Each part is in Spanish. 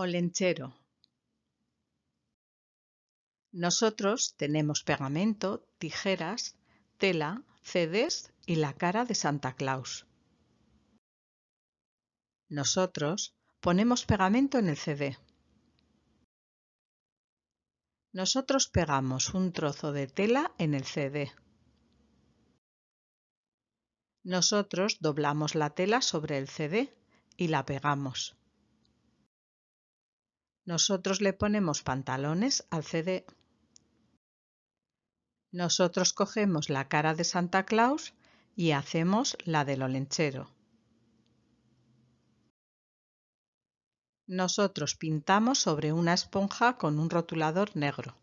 o lenchero. Nosotros tenemos pegamento, tijeras, tela, CDs y la cara de Santa Claus. Nosotros ponemos pegamento en el CD. Nosotros pegamos un trozo de tela en el CD. Nosotros doblamos la tela sobre el CD y la pegamos. Nosotros le ponemos pantalones al CD. Nosotros cogemos la cara de Santa Claus y hacemos la del olenchero. Nosotros pintamos sobre una esponja con un rotulador negro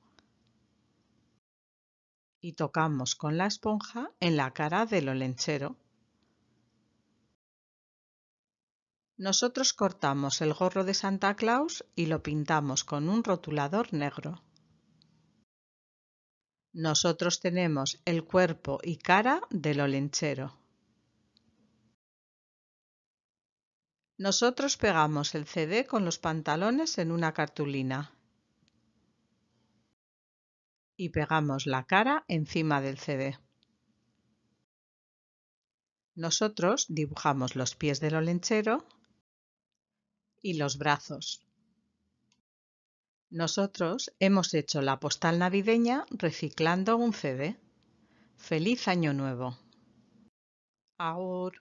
y tocamos con la esponja en la cara del olenchero. Nosotros cortamos el gorro de Santa Claus y lo pintamos con un rotulador negro. Nosotros tenemos el cuerpo y cara del olenchero. Nosotros pegamos el CD con los pantalones en una cartulina y pegamos la cara encima del CD. Nosotros dibujamos los pies del olenchero y los brazos. Nosotros hemos hecho la postal navideña reciclando un CD. ¡Feliz Año Nuevo! Ahora.